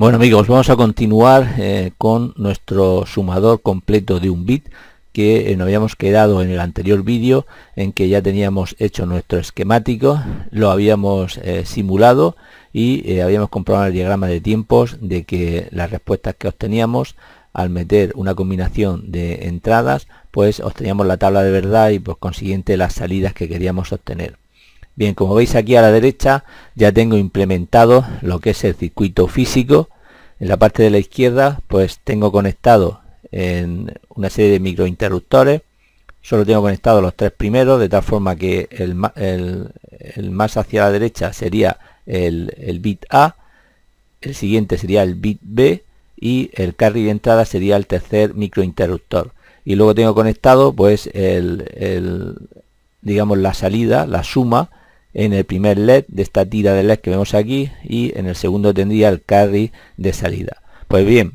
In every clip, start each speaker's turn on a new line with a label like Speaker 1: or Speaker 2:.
Speaker 1: Bueno amigos, vamos a continuar eh, con nuestro sumador completo de un bit que eh, nos habíamos quedado en el anterior vídeo en que ya teníamos hecho nuestro esquemático, lo habíamos eh, simulado y habíamos comprobado el diagrama de tiempos de que las respuestas que obteníamos al meter una combinación de entradas pues obteníamos la tabla de verdad y por consiguiente las salidas que queríamos obtener. Bien, como veis aquí a la derecha ya tengo implementado lo que es el circuito físico. En la parte de la izquierda pues tengo conectado en una serie de microinterruptores. Solo tengo conectado los tres primeros, de tal forma que el, más hacia la derecha sería el, bit A, el siguiente sería el bit B y el carry de entrada sería el tercer microinterruptor y luego tengo conectado pues el, digamos la salida la suma en el primer LED de esta tira de LED que vemos aquí y en el segundo tendría el carry de salida. Pues bien,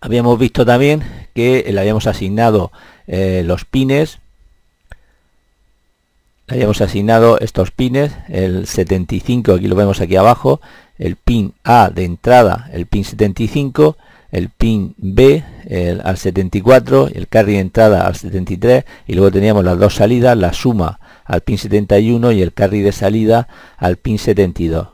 Speaker 1: habíamos visto también que le habíamos asignado eh, los pines, le habíamos asignado estos pines, el 75, aquí lo vemos aquí abajo, el pin A de entrada, el pin 75, el pin B al 74, el carry de entrada al 73 y luego teníamos las dos salidas, la suma al pin 71 y el carry de salida al pin 72.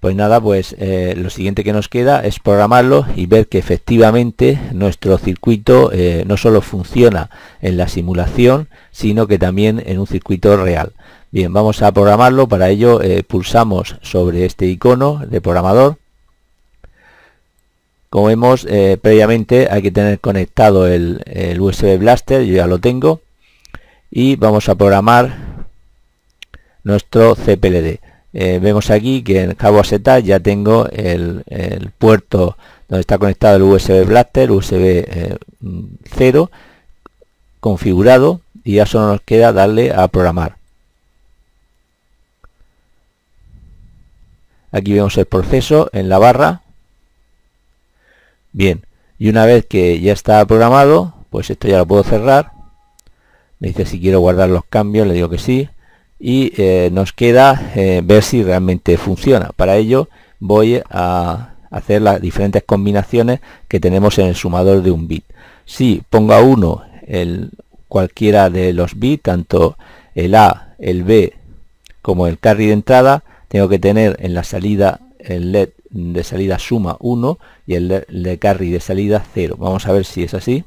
Speaker 1: Pues nada, pues eh, lo siguiente que nos queda es programarlo y ver que efectivamente nuestro circuito eh, no solo funciona en la simulación, sino que también en un circuito real. Bien, vamos a programarlo, para ello eh, pulsamos sobre este icono de programador. Como vemos, previamente hay que tener conectado el, el USB Blaster, yo ya lo tengo y vamos a programar nuestro CPLD. Eh, vemos aquí que en el cabo Z ya tengo el, puerto donde está conectado el USB Blaster, USB 0 eh, configurado y ya solo nos queda darle a programar. Aquí vemos el proceso en la barra. Bien, y una vez que ya está programado, pues esto ya lo puedo cerrar me dice si quiero guardar los cambios, le digo que sí, y eh, nos queda eh, ver si realmente funciona. Para ello voy a hacer las diferentes combinaciones que tenemos en el sumador de un bit. Si pongo a 1 el, cualquiera de los bits, tanto el A, el B como el carry de entrada, tengo que tener en la salida el LED de salida suma 1 y el LED de carry de salida 0. Vamos a ver si es así.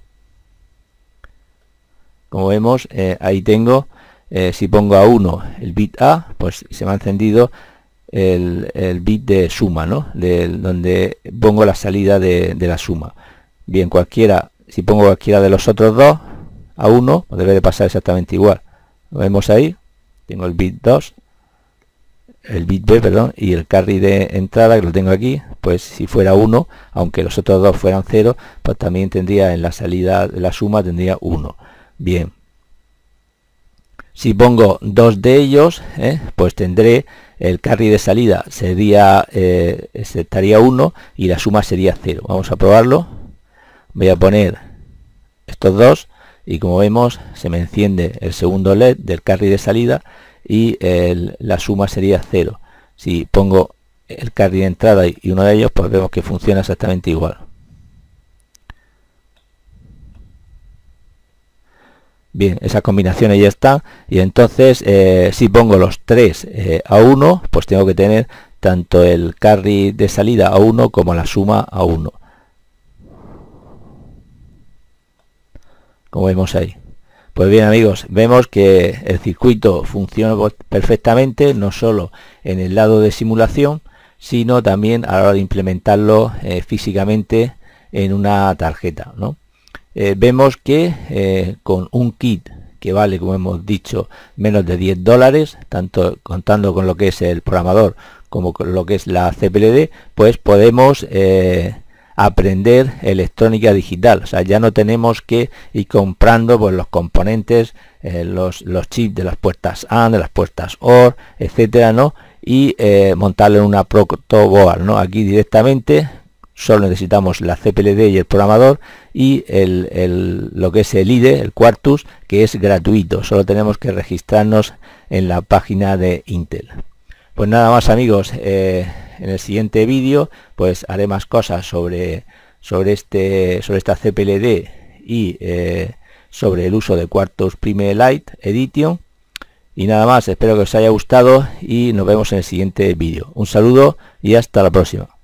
Speaker 1: Como vemos, eh, ahí tengo, eh, si pongo a 1 el bit A, pues se me ha encendido el, bit de suma, ¿no? donde pongo la salida de, la suma. Bien, cualquiera, si pongo cualquiera de los otros dos a 1, pues debe de pasar exactamente igual. Lo vemos ahí, tengo el bit 2, el bit B, perdón, y el carry de entrada que lo tengo aquí, pues si fuera 1, aunque los otros dos fueran 0, pues también tendría en la salida de la suma tendría 1. Bien. Si pongo dos de ellos, eh, pues tendré el carry de salida sería eh, estaría 1 y la suma sería cero Vamos a probarlo. Voy a poner estos dos y como vemos se me enciende el segundo LED del carry de salida y la suma sería cero Si pongo el carry de entrada y uno de ellos, pues vemos que funciona exactamente igual. Bien, esa combinación ahí está. Y entonces, eh, si pongo los 3 eh, a 1, pues tengo que tener tanto el carry de salida a 1 como la suma a 1. Como vemos ahí. Pues bien amigos, vemos que el circuito funciona perfectamente, no solo en el lado de simulación, sino también a la hora de implementarlo eh, físicamente en una tarjeta. ¿no? Eh, vemos que eh, con un kit que vale, como hemos dicho, menos de 10 dólares, tanto contando con lo que es el programador como con lo que es la CPLD, pues podemos eh, aprender electrónica digital. O sea, ya no tenemos que ir comprando pues, los componentes, los, los, chips de las puertas AND, de las puertas OR, etcétera, ¿no? Y montarle una protoboard, ¿no? Aquí directamente solo necesitamos la CPLD y el programador y lo que es el IDE, el Quartus, que es gratuito, solo tenemos que registrarnos en la página de Intel. Pues nada más amigos, eh, en el siguiente vídeo pues haré más cosas sobre, sobre, este, sobre esta CPLD y eh, sobre el uso de Quartus Prime Lite Edition. Y nada más, espero que os haya gustado y nos vemos en el siguiente vídeo. Un saludo y hasta la próxima.